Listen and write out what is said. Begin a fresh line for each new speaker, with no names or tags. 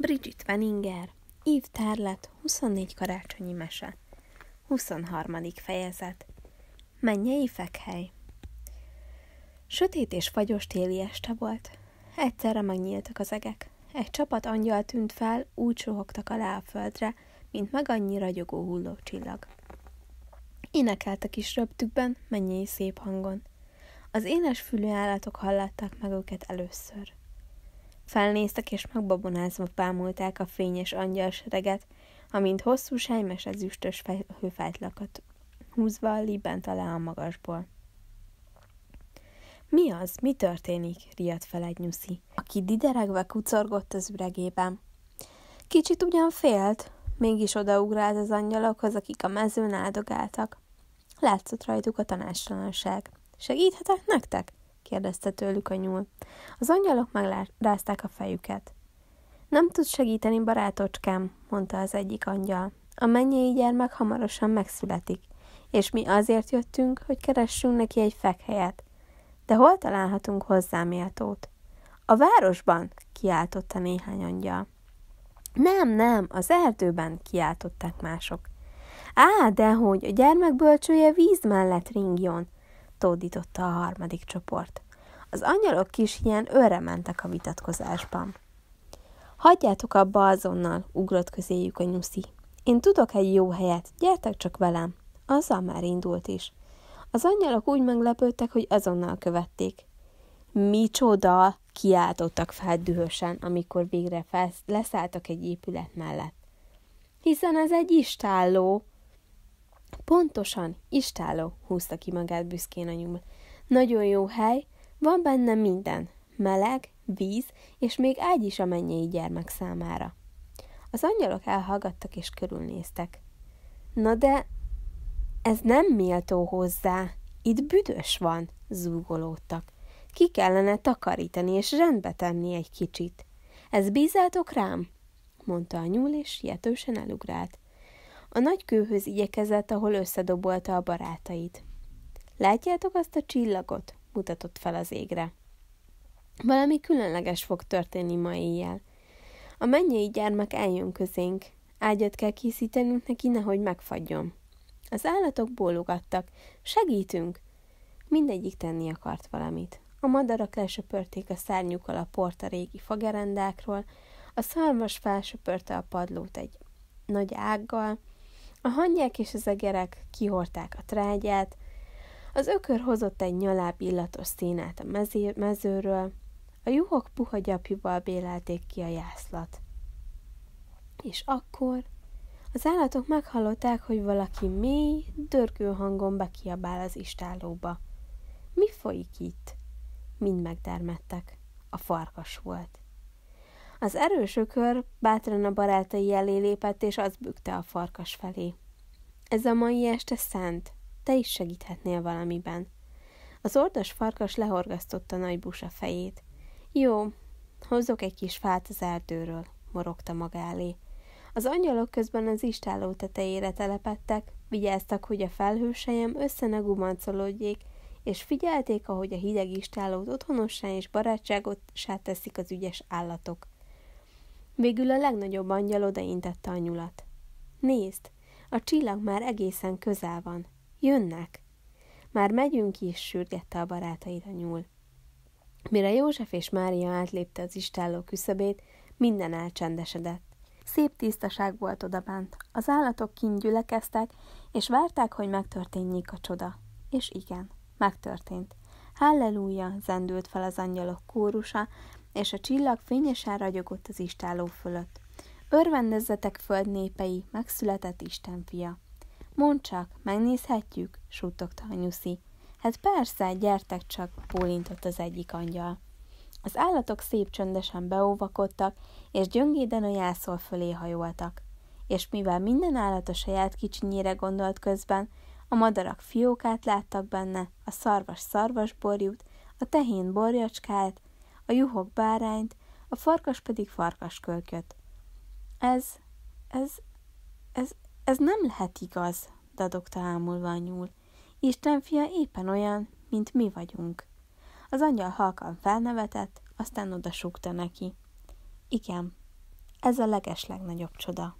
Bridget Veninger, Ív Tárlat, 24 karácsonyi mese, 23. fejezet, Mennyei fekhely. Sötét és fagyos téli este volt. Egyszerre megnyíltak az egek. Egy csapat angyal tűnt fel, úgy sohogtak alá a földre, mint meg annyi ragyogó hulló csillag. Énekeltek is röptükben, mennyi szép hangon. Az éles fülű állatok hallatták meg őket először. Felnéztek és megbabonázva pámulták a fényes angyal sereget, amint hosszú sejmes ezüstös hőfájtlakat húzva libent alá a magasból. Mi az? Mi történik? riadt fel egy nyuszi, aki dideregve kucorgott az üregében. Kicsit ugyan félt, mégis odaugrált az angyalokhoz, akik a mezőn áldogáltak. Látszott rajtuk a tanástalanság. Segíthetek nektek? kérdezte tőlük a nyúl. Az angyalok megrázták a fejüket. Nem tud segíteni, barátocskám, mondta az egyik angyal. A mennyei gyermek hamarosan megszületik, és mi azért jöttünk, hogy keressünk neki egy fekhelyet. De hol találhatunk hozzá méltót? A városban, kiáltotta néhány angyal. Nem, nem, az erdőben, kiáltották mások. Á, dehogy, a gyermek bölcsője víz mellett ringjon, tódította a harmadik csoport. Az angyalok kis ilyen őre mentek a vitatkozásban. Hagyjátok abba azonnal, ugrott közéjük a nyuszi. Én tudok egy jó helyet, gyertek csak velem. Azzal már indult is. Az angyalok úgy meglepődtek, hogy azonnal követték. Micsoda! kiáltottak fel dühösen, amikor végre felsz- leszálltak egy épület mellett. Hiszen ez egy istálló! Pontosan, istálló, húzta ki magát büszkén a nyúl. Nagyon jó hely, van benne minden, meleg, víz, és még ágy is a mennyei gyermek számára. Az angyalok elhallgattak és körülnéztek. Na de ez nem méltó hozzá, itt büdös van, zúgolódtak. Ki kellene takarítani és rendbe tenni egy kicsit. Ez bízátok rám? mondta a nyúl, és sietősen elugrált. A nagy kőhöz igyekezett, ahol összedobolta a barátait. Látjátok azt a csillagot? mutatott fel az égre. Valami különleges fog történni ma éjjel. A mennyei gyermek eljön közénk. Ágyat kell készítenünk neki, nehogy megfagyjon. Az állatok bólogattak. Segítünk! Mindegyik tenni akart valamit. A madarak lesöpörték a szárnyukkal a port a régi fagerendákról, a szarvas felsöpörte a padlót egy nagy ággal, a hangyák és az egerek kihorták a trágyát, az ökör hozott egy nyaláb illatos színát a mezé- mezőről, a juhok puha gyapjúval bélelték ki a jászlat. És akkor az állatok meghallották, hogy valaki mély, dörgő hangon bekiabál az istálóba. Mi folyik itt? Mind megdermedtek. A farkas volt. Az erős ökör bátran a barátai elé lépett, és az bükte a farkas felé. Ez a mai este szent, te is segíthetnél valamiben. Az ordas farkas lehorgasztotta nagy busa fejét. Jó, hozok egy kis fát az erdőről, morogta magáé. elé. Az angyalok közben az istáló tetejére telepettek, vigyáztak, hogy a felhősejem össze ne gumancolódjék, és figyelték, ahogy a hideg istálót otthonossá és sát teszik az ügyes állatok. Végül a legnagyobb angyal odaintette a nyulat. Nézd, a csillag már egészen közel van, Jönnek! Már megyünk is, sürgette a barátaira nyúl. Mire József és Mária átlépte az istálló küszöbét, minden elcsendesedett. Szép tisztaság volt odabánt. Az állatok kint gyülekeztek, és várták, hogy megtörténjék a csoda. És igen, megtörtént. Halleluja zendült fel az angyalok kórusa, és a csillag fényesen ragyogott az istáló fölött. Örvendezzetek föld népei, megszületett Isten fia. Mondd csak, megnézhetjük, suttogta a nyuszi. Hát persze, gyertek csak, pólintott az egyik angyal. Az állatok szép csöndesen beóvakodtak, és gyöngéden a jászol fölé hajoltak. És mivel minden állat a saját kicsinyére gondolt közben, a madarak fiókát láttak benne, a szarvas szarvasborjút, a tehén borjacskát, a juhok bárányt, a farkas pedig kölköt. Ez, ez, ez ez nem lehet igaz, dadogta ámulva nyúl. Isten fia éppen olyan, mint mi vagyunk. Az angyal halkan felnevetett, aztán odasúgta neki. Igen, ez a legeslegnagyobb csoda.